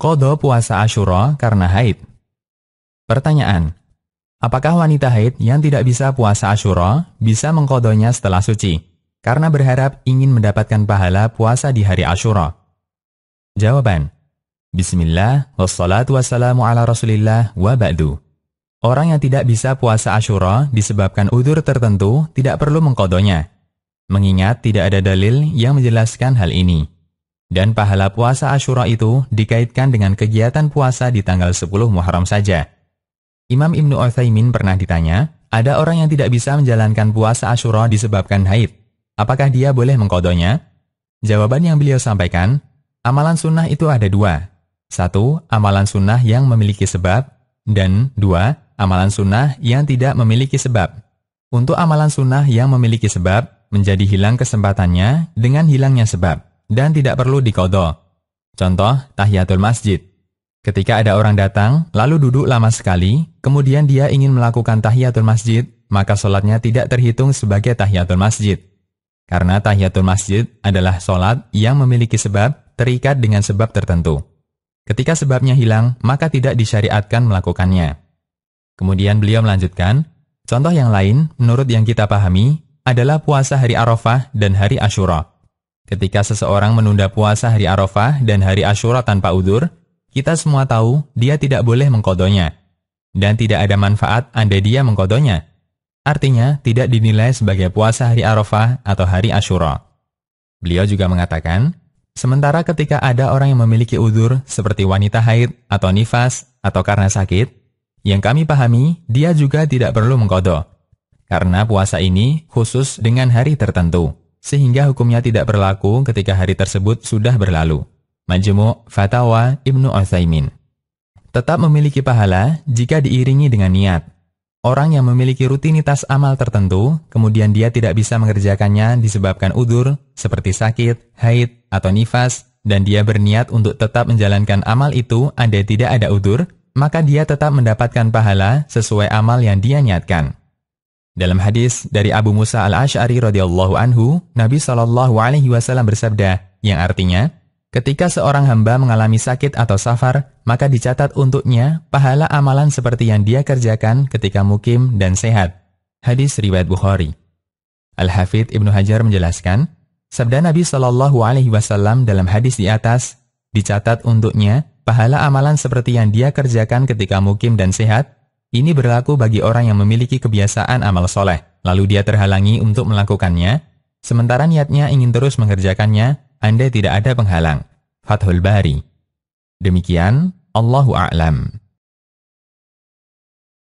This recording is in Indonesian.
Kodo puasa Ashura karena haid. Pertanyaan, apakah wanita haid yang tidak bisa puasa Ashura bisa mengkodonya setelah suci, karena berharap ingin mendapatkan pahala puasa di hari Ashura? Jawaban, Bismillah, wassalatu wassalamu ala rasulillah wa ba'du. Orang yang tidak bisa puasa Ashura disebabkan udur tertentu tidak perlu mengkodonya, mengingat tidak ada dalil yang menjelaskan hal ini. Dan pahala puasa Ashura itu dikaitkan dengan kegiatan puasa di tanggal 10 Muharram saja. Imam Ibnu Utsaimin pernah ditanya, ada orang yang tidak bisa menjalankan puasa Ashura disebabkan haid. Apakah dia boleh mengkodonya? Jawaban yang beliau sampaikan, amalan sunnah itu ada dua. Satu, amalan sunnah yang memiliki sebab, dan dua, amalan sunnah yang tidak memiliki sebab. Untuk amalan sunnah yang memiliki sebab, menjadi hilang kesempatannya dengan hilangnya sebab dan tidak perlu dikodok. Contoh, tahiyatul masjid. Ketika ada orang datang, lalu duduk lama sekali, kemudian dia ingin melakukan tahiyatul masjid, maka sholatnya tidak terhitung sebagai tahiyatul masjid. Karena tahiyatul masjid adalah sholat yang memiliki sebab terikat dengan sebab tertentu. Ketika sebabnya hilang, maka tidak disyariatkan melakukannya. Kemudian beliau melanjutkan, contoh yang lain menurut yang kita pahami adalah puasa hari Arafah dan hari Ashura. Ketika seseorang menunda puasa hari Arafah dan hari Ashura tanpa udur, kita semua tahu dia tidak boleh mengkodonya, dan tidak ada manfaat andai dia mengkodonya. Artinya, tidak dinilai sebagai puasa hari Arafah atau hari Ashura. Beliau juga mengatakan, sementara ketika ada orang yang memiliki udur seperti wanita haid atau nifas atau karena sakit, yang kami pahami, dia juga tidak perlu mengkodok, karena puasa ini khusus dengan hari tertentu sehingga hukumnya tidak berlaku ketika hari tersebut sudah berlalu. Majmu' Fatawa Ibnu Utsaimin. Tetap memiliki pahala jika diiringi dengan niat. Orang yang memiliki rutinitas amal tertentu, kemudian dia tidak bisa mengerjakannya disebabkan udur, seperti sakit, haid, atau nifas, dan dia berniat untuk tetap menjalankan amal itu andai tidak ada udur, maka dia tetap mendapatkan pahala sesuai amal yang dia niatkan. Dalam hadis dari Abu Musa al-Ash'ari radhiyallahu anhu, Nabi Shallallahu alaihi wasallam bersabda, yang artinya, ketika seorang hamba mengalami sakit atau safar, maka dicatat untuknya pahala amalan seperti yang dia kerjakan ketika mukim dan sehat. Hadis riwayat Bukhari. al hafid Ibnu Hajar menjelaskan, sabda Nabi Shallallahu alaihi wasallam dalam hadis di atas, dicatat untuknya pahala amalan seperti yang dia kerjakan ketika mukim dan sehat ini berlaku bagi orang yang memiliki kebiasaan amal soleh, lalu dia terhalangi untuk melakukannya, sementara niatnya ingin terus mengerjakannya, Anda tidak ada penghalang. Fathul Bari Demikian, Allahu A'lam.